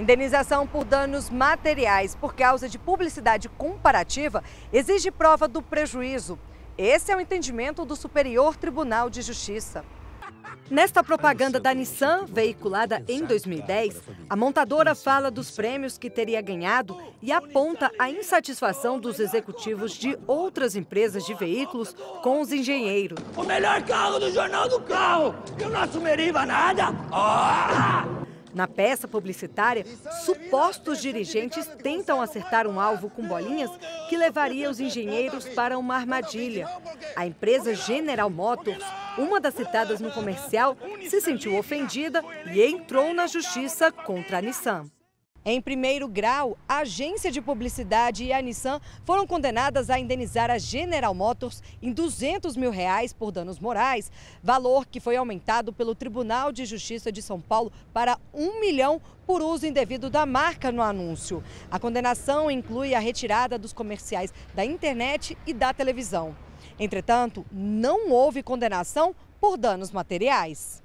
Indenização por danos materiais por causa de publicidade comparativa exige prova do prejuízo. Esse é o entendimento do Superior Tribunal de Justiça. Nesta propaganda da Nissan, veiculada em 2010, a montadora fala dos prêmios que teria ganhado e aponta a insatisfação dos executivos de outras empresas de veículos com os engenheiros. O melhor carro do Jornal do Carro! E o nosso Meriva nada! Oh! Na peça publicitária, supostos dirigentes tentam acertar um alvo com bolinhas que levaria os engenheiros para uma armadilha. A empresa General Motors, uma das citadas no comercial, se sentiu ofendida e entrou na justiça contra a Nissan. Em primeiro grau, a agência de publicidade e a Nissan foram condenadas a indenizar a General Motors em 200 mil reais por danos morais, valor que foi aumentado pelo Tribunal de Justiça de São Paulo para 1 milhão por uso indevido da marca no anúncio. A condenação inclui a retirada dos comerciais da internet e da televisão. Entretanto, não houve condenação por danos materiais.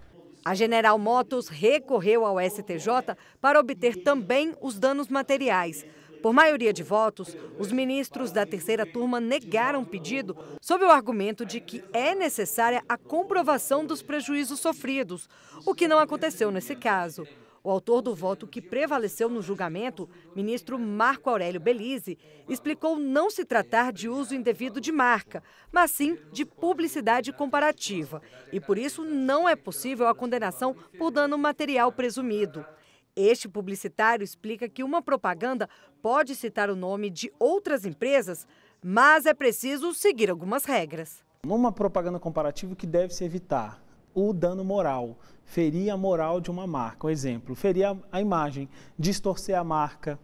A General Motors recorreu ao STJ para obter também os danos materiais. Por maioria de votos, os ministros da terceira turma negaram o pedido sob o argumento de que é necessária a comprovação dos prejuízos sofridos, o que não aconteceu nesse caso. O autor do voto que prevaleceu no julgamento, ministro Marco Aurélio Belize, explicou não se tratar de uso indevido de marca, mas sim de publicidade comparativa. E por isso não é possível a condenação por dano material presumido. Este publicitário explica que uma propaganda pode citar o nome de outras empresas, mas é preciso seguir algumas regras. Numa propaganda comparativa, o que deve se evitar? o dano moral, ferir a moral de uma marca. Um exemplo, ferir a, a imagem, distorcer a marca,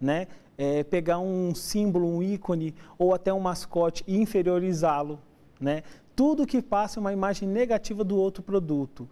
né? É, pegar um símbolo, um ícone ou até um mascote e inferiorizá-lo. Né? Tudo que passa é uma imagem negativa do outro produto.